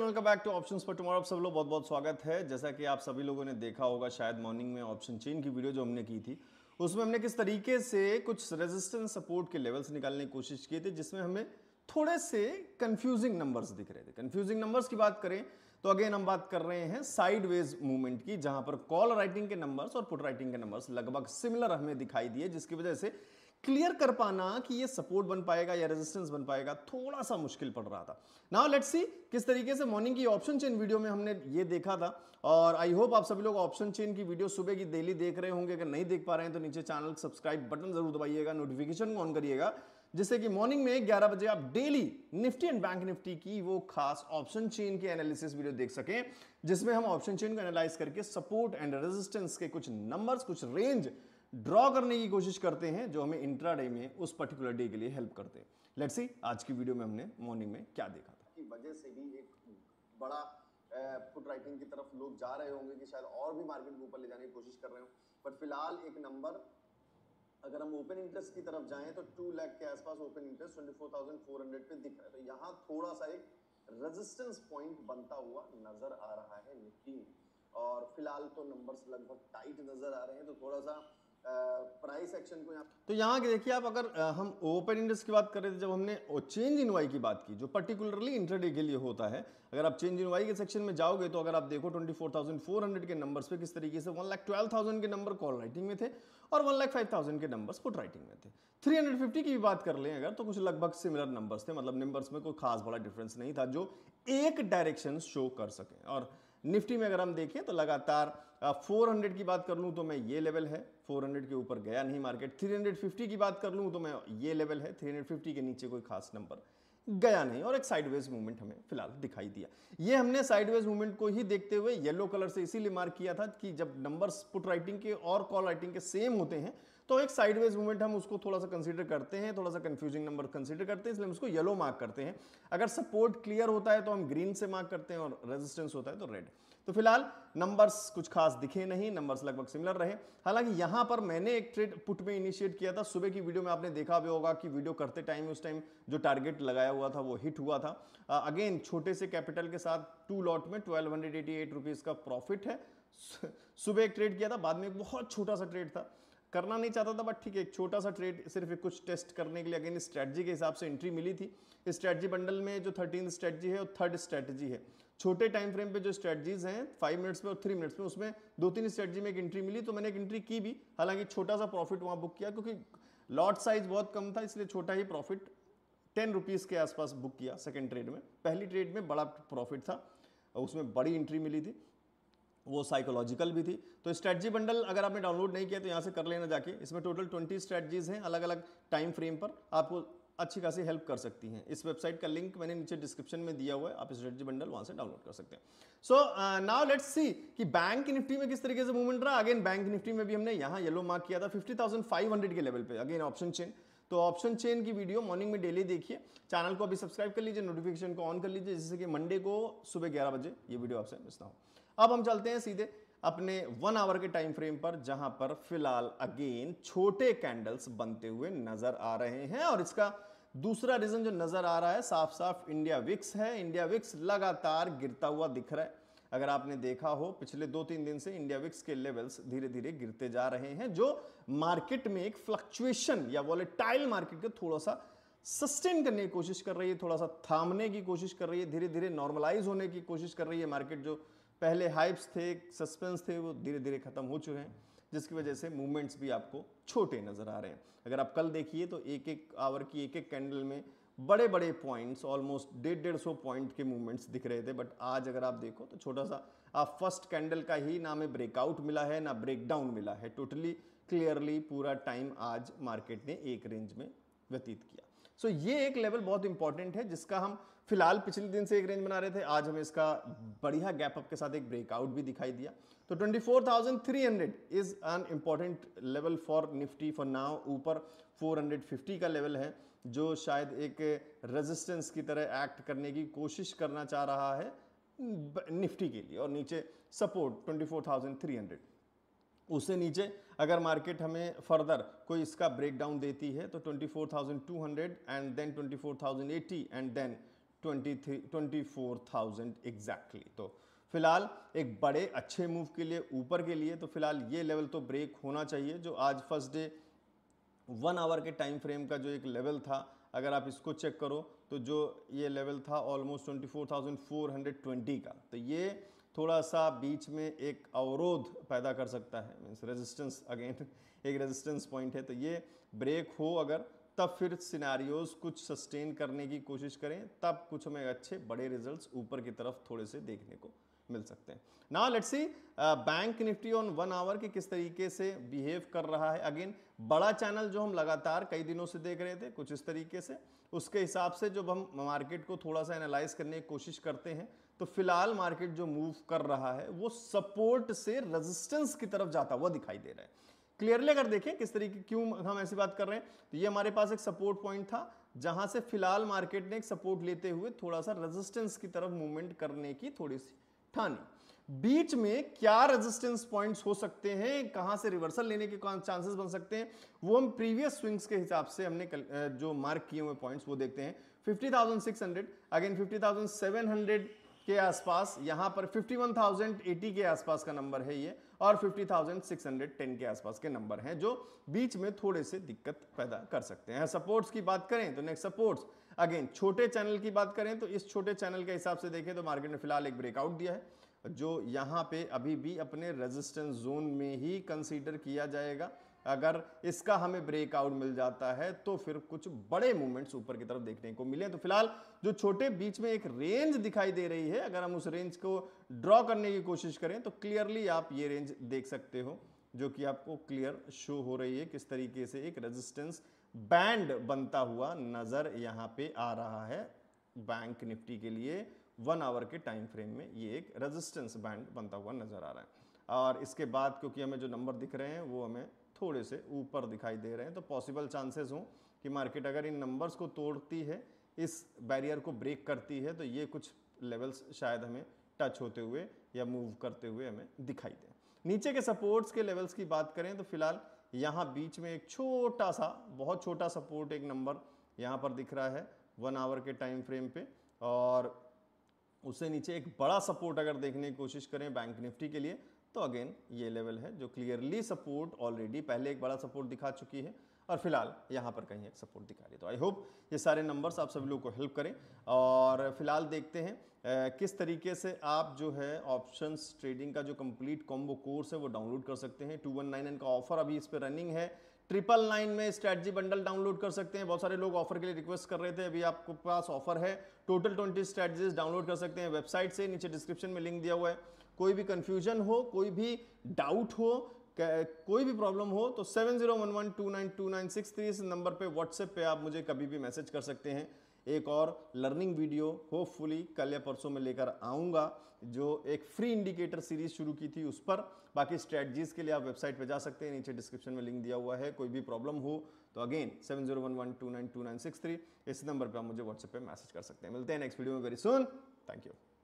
welcome back to options पर tomorrow आप सब लोग बहुत बहुत स्वागत है जैसा कि आप सभी लोगों ने देखा होगा शायद मॉर्निंग में ऑप्शन चेन की वीडियो जो हमने की थी उसमें हमने किस तरीके से कुछ रेजिस्टेंस सपोर्ट के लेवल्स निकालने की कोशिश की थी जिसमें हमें थोड़े से कंफ्यूजिंग नंबर्स दिख रहे थे कंफ्यूजिंग नंबर्स की बात करें तो अगेन हम बात कर रहे हैं साइडवेज मूवमेंट की जहां पर कॉल राइटिंग के नंबर्स और पुट राइटिंग के नंबर्स लगभग सिमिलर हमें दिखाई दिए जिसकी वजह से क्लियर कर पाना कि ये सपोर्ट बन पाएगा या रेजिस्टेंस बन पाएगा थोड़ा सा मुश्किल पड़ रहा था नाउ लेट्स सी किस तरीके से मॉर्निंग की ऑप्शन चेन वीडियो में हमने ये देखा था और आई होप आप सभी लोग ऑप्शन चेन की वीडियो सुबह की डेली देख रहे होंगे अगर नहीं देख पा रहे हैं तो नीचे चैनल सब्सक्राइब बटन जरूर दबाइएगा नोटिफिकेशन ऑन करिएगा जिससे कि मॉर्निंग में ग्यारह बजे आप डेली निफ्टी एंड बैंक निफ्टी की वो खास ऑप्शन चेन के एनालिसिस वीडियो देख सकें जिसमें हम ऑप्शन चेन को एनालाइज करके सपोर्ट एंड रेजिस्टेंस के कुछ नंबर्स कुछ रेंज ड्रॉ करने की कोशिश करते हैं जो हमें इंट्राडे में उस पर्टिकुलर डे के लिए हेल्प करते हैं लेट्स सी आज की वीडियो में हमने मॉर्निंग में क्या देखा था की वजह से भी एक बड़ा पुट राइटिंग की तरफ लोग जा रहे होंगे कि शायद और भी मार्केट को ऊपर ले जाने की कोशिश कर रहे हो बट फिलहाल एक नंबर अगर हम ओपन इंटरेस्ट की तरफ जाएं तो टू लाख के आसपास ओपन इंटरेस्ट 24,400 पे दिख रहा है तो यहाँ थोड़ा सा एक रेजिस्टेंस पॉइंट बनता हुआ नजर आ रहा है निफ्टी और फिलहाल तो नंबर्स लगभग टाइट नजर आ रहे हैं तो थोड़ा सा प्राइस एक्शन को यहाँ तो यहाँ देखिए आप अगर हम ओपन इंडेक्स की बात कर रहे थे जब हमने चेंज इन वाई की बात की जो पर्टिकुलरली इंटरडे के लिए होता है अगर आप चेंज इन वाई के सेक्शन में जाओगे तो अगर आप देखो 24,400 के नंबर्स पे किस तरीके से थाउजेंड के नंबर कॉल राइटिंग में थे और वन लाख फाइव थाउजेंड के नंबर्स पुट राइटिंग में थे 350 की भी बात कर लें अगर तो कुछ लगभग सिमिलर नंबर्स थे मतलब नंबर्स में कोई खास बड़ा डिफरेंस नहीं था जो एक डायरेक्शन शो कर सकें और निफ्टी में अगर हम देखें तो लगातार 400 की बात कर लूँ तो मैं ये लेवल है 400 के ऊपर गया नहीं मार्केट 350 की बात कर लूँ तो मैं ये लेवल है 350 के नीचे कोई खास नंबर गया नहीं और एक साइडवेज मूवमेंट हमें फिलहाल दिखाई दिया ये हमने साइडवेज मूवमेंट को ही देखते हुए येलो कलर से इसीलिए मार्क किया था कि जब नंबर्स पुट राइटिंग के और कॉल राइटिंग के सेम होते हैं तो एक साइडवेज मूवमेंट हम उसको थोड़ा सा कंसीडर करते हैं थोड़ा सा कंफ्यूजिंग नंबर कंसीडर करते हैं इसलिए हम उसको येलो मार्क करते हैं अगर सपोर्ट क्लियर होता है तो हम ग्रीन से मार्क करते हैं और रेजिस्टेंस होता है तो रेड तो फिलहाल नंबर्स कुछ खास दिखे नहीं नंबर्स लगभग सिमिलर रहे हालांकि यहां पर मैंने एक ट्रेड पुट में इनिशिएट किया था सुबह की वीडियो में आपने देखा भी होगा कि वीडियो करते टाइम उस टाइम जो टारगेट लगाया हुआ था वो हिट हुआ था अगेन छोटे से कैपिटल के साथ टू लॉट में ट्वेल्व हंड्रेड का प्रॉफिट है सुबह एक ट्रेड किया था बाद में एक बहुत छोटा सा ट्रेड था करना नहीं चाहता था बट ठीक है एक छोटा सा ट्रेड सिर्फ एक कुछ टेस्ट करने के लिए अगेन स्ट्रैटेजी के हिसाब से एंट्री मिली थी स्ट्रेटजी बंडल में जो थर्टीन स्ट्रैटेजी है और थर्ड स्ट्रैटेजी है छोटे टाइम फ्रेम पे जो स्ट्रेटजीज हैं फाइव मिनट्स में और थ्री मिनट्स में उसमें दो तीन स्ट्रेटजी में एक एंट्री मिली तो मैंने एक एंट्री की भी हालांकि छोटा सा प्रॉफिट वहाँ बुक किया क्योंकि लॉट साइज बहुत कम था इसलिए छोटा ही प्रॉफिट टेन रुपीज़ के आसपास बुक किया सेकेंड ट्रेड में पहली ट्रेड में बड़ा प्रॉफिट था उसमें बड़ी एंट्री मिली थी वो साइकोलॉजिकल भी थी तो स्ट्रेटजी बंडल अगर आपने डाउनलोड नहीं किया तो यहाँ से कर लेना जाके इसमें टोटल ट्वेंटी स्ट्रैटजीज हैं अलग अलग टाइम फ्रेम पर आपको अच्छी खासी हेल्प कर सकती हैं इस वेबसाइट का लिंक मैंने नीचे डिस्क्रिप्शन में दिया हुआ है आप स्ट्रेटजी बंडल वहां से डाउनलोड कर सकते हैं सो नाउ लेट्स सी कि बैंक निफ्टी में किस तरीके से मूवमेंट रहा अगेन बैंक निफ्टी में भी हमने यहाँ येलो मार्क किया था फिफ्टी के लेवल पे अगेन ऑप्शन चेन तो ऑप्शन चेन की वीडियो मॉर्निंग में डेली देखिए चैनल को अभी सब्सक्राइब कर लीजिए नोटिफिकेशन को ऑन कर लीजिए जिससे कि मंडे को सुबह ग्यारह बजे ये वीडियो आपसे मिस ना हो अब हम चलते हैं सीधे अपने वन आवर के टाइम फ्रेम पर जहां पर फिलहाल अगेन छोटे कैंडल्स बनते हुए नजर आ रहे हैं और इसका दूसरा रीज़न जो नज़र आ रहा है साफ साफ इंडिया विक्स है इंडिया विक्स लगातार गिरता हुआ दिख रहा है अगर आपने देखा हो पिछले दो तीन दिन से इंडिया विक्स के लेवल्स धीरे धीरे गिरते जा रहे हैं जो मार्केट में एक फ्लक्चुएशन या वॉलेटाइल मार्केट का थोड़ा सा सस्टेन करने की कोशिश कर रही है थोड़ा सा थामने की कोशिश कर रही है धीरे धीरे नॉर्मलाइज होने की कोशिश कर रही है मार्केट जो पहले हाइप्स थे सस्पेंस थे वो धीरे धीरे खत्म हो चुके हैं जिसकी वजह से मूवमेंट्स भी आपको छोटे नज़र आ रहे हैं अगर आप कल देखिए तो एक एक आवर की एक एक कैंडल में बड़े बड़े पॉइंट्स ऑलमोस्ट डेढ़ डेढ़ सौ पॉइंट के मूवमेंट्स दिख रहे थे बट आज अगर आप देखो तो छोटा सा आप फर्स्ट कैंडल का ही ना हमें ब्रेकआउट मिला है ना ब्रेकडाउन मिला है टोटली क्लियरली पूरा टाइम आज मार्केट ने एक रेंज में व्यतीत किया सो so, ये एक लेवल बहुत इंपॉर्टेंट है जिसका हम फिलहाल पिछले दिन से एक रेंज बना रहे थे आज हमें इसका बढ़िया गैपअप के साथ एक ब्रेकआउट भी दिखाई दिया तो 24,300 is an important level for Nifty for now ऊपर 450 का लेवल है जो शायद एक रेजिस्टेंस की तरह एक्ट करने की कोशिश करना चाह रहा है निफ्टी के लिए और नीचे सपोर्ट 24,300 उससे नीचे अगर मार्केट हमें फर्दर कोई इसका ब्रेकडाउन देती है तो 24,200 and then 24,080 and then twenty three twenty four thousand exactly तो फिलहाल एक बड़े अच्छे मूव के लिए ऊपर के लिए तो फिलहाल ये लेवल तो ब्रेक होना चाहिए जो आज फर्स्ट डे वन आवर के टाइम फ्रेम का जो एक लेवल था अगर आप इसको चेक करो तो जो ये लेवल था almost twenty four thousand four hundred twenty का तो ये थोड़ा सा बीच में एक अवरोध पैदा कर सकता है मीन्स रेजिस्टेंस अगेन एक रेजिस्टेंस पॉइंट है तो ये ब्रेक हो अगर तब फिर सिनारियोज कुछ सस्टेन करने की कोशिश करें तब कुछ हमें अच्छे बड़े रिजल्ट्स ऊपर की तरफ थोड़े से देखने को मिल सकते हैं now let's see bank Nifty on one hour के किस तरीके से बिहेव कर रहा है अगेन बड़ा चैनल जो हम लगातार कई दिनों से देख रहे थे कुछ इस तरीके से उसके हिसाब से जब हम मार्केट को थोड़ा सा एनालाइज करने की कोशिश करते हैं तो फिलहाल मार्केट जो मूव कर रहा है वो सपोर्ट से रेजिस्टेंस की तरफ जाता हुआ दिखाई दे रहा है क्लियरली अगर देखें किस तरीके क्यों हम ऐसी बात कर रहे हैं तो ये हमारे पास एक सपोर्ट पॉइंट था जहां से फिलहाल मार्केट ने एक सपोर्ट लेते हुए थोड़ा सा रेजिस्टेंस की तरफ मूवमेंट करने की थोड़ी सी ठानी बीच में क्या रेजिस्टेंस पॉइंट्स हो सकते हैं कहां से रिवर्सल लेने के चांसेस बन सकते हैं वो हम प्रीवियस स्विंग्स के हिसाब से हमने कल, जो मार्क किए हुए पॉइंट्स वो देखते हैं 50,600 अगेन 50,700 के आसपास यहां पर 51,080 के आसपास का नंबर है ये और 50,610 के आसपास के नंबर हैं जो बीच में थोड़े से दिक्कत पैदा कर सकते हैं सपोर्ट्स की बात करें तो नेक्स्ट सपोर्ट्स अगेन छोटे चैनल की बात करें तो इस छोटे चैनल के हिसाब से देखें तो मार्केट ने फिलहाल एक ब्रेकआउट दिया है जो यहाँ पे अभी भी अपने रेजिस्टेंस जोन में ही कंसीडर किया जाएगा अगर इसका हमें ब्रेकआउट मिल जाता है तो फिर कुछ बड़े मूवमेंट्स ऊपर की तरफ देखने को मिले तो फिलहाल जो छोटे बीच में एक रेंज दिखाई दे रही है अगर हम उस रेंज को ड्रॉ करने की कोशिश करें तो क्लियरली आप ये रेंज देख सकते हो जो कि आपको क्लियर शो हो रही है किस तरीके से एक रेजिस्टेंस बैंड बनता हुआ नज़र यहाँ पे आ रहा है बैंक निफ्टी के लिए वन आवर के टाइम फ्रेम में ये एक रेजिस्टेंस बैंड बनता हुआ नज़र आ रहा है और इसके बाद क्योंकि हमें जो नंबर दिख रहे हैं वो हमें थोड़े से ऊपर दिखाई दे रहे हैं तो पॉसिबल चांसेस हों कि मार्केट अगर इन नंबर्स को तोड़ती है इस बैरियर को ब्रेक करती है तो ये कुछ लेवल्स शायद हमें टच होते हुए या मूव करते हुए हमें दिखाई दें नीचे के सपोर्ट्स के लेवल्स की बात करें तो फिलहाल यहाँ बीच में एक छोटा सा बहुत छोटा सपोर्ट एक नंबर यहाँ पर दिख रहा है वन आवर के टाइम फ्रेम पे और उससे नीचे एक बड़ा सपोर्ट अगर देखने की कोशिश करें बैंक निफ्टी के लिए तो अगेन ये लेवल है जो क्लियरली सपोर्ट ऑलरेडी पहले एक बड़ा सपोर्ट दिखा चुकी है और फिलहाल यहाँ पर कहीं एक सपोर्ट दिखा रही है तो आई होप ये सारे नंबर्स आप सभी लोग को हेल्प करें और फिलहाल देखते हैं ए, किस तरीके से आप जो है ऑप्शंस ट्रेडिंग का जो कंप्लीट कॉम्बो कोर्स है वो डाउनलोड कर सकते हैं टू वन नाइन का ऑफर अभी इस पर रनिंग है ट्रिपल नाइन में स्ट्रेटजी बंडल डाउनलोड कर सकते हैं बहुत सारे लोग ऑफर के लिए रिक्वेस्ट कर रहे थे अभी आपके पास ऑफर है टोटल ट्वेंटी स्ट्रेटजीज डाउनलोड कर सकते हैं वेबसाइट से नीचे डिस्क्रिप्शन में लिंक दिया हुआ है कोई भी कन्फ्यूजन हो कोई भी डाउट हो कोई भी प्रॉब्लम हो तो seven zero one one two nine two nine six three इस नंबर पे व्हाट्सएप पे आप मुझे कभी भी मैसेज कर सकते हैं एक और लर्निंग वीडियो होपफुली कल या परसों में लेकर आऊँगा जो एक फ्री इंडिकेटर सीरीज शुरू की थी उस पर बाकी स्ट्रेटजीज के लिए आप वेबसाइट पे जा सकते हैं नीचे डिस्क्रिप्शन में लिंक दिया हुआ है कोई भी प्रॉब्लम हो तो again seven zero one one two nine two nine six three इस नंबर पर आप मुझे व्हाट्सएप पर मैसेज कर सकते हैं मिलते हैं नेक्स्ट वीडियो में वेरी सुन थैंक यू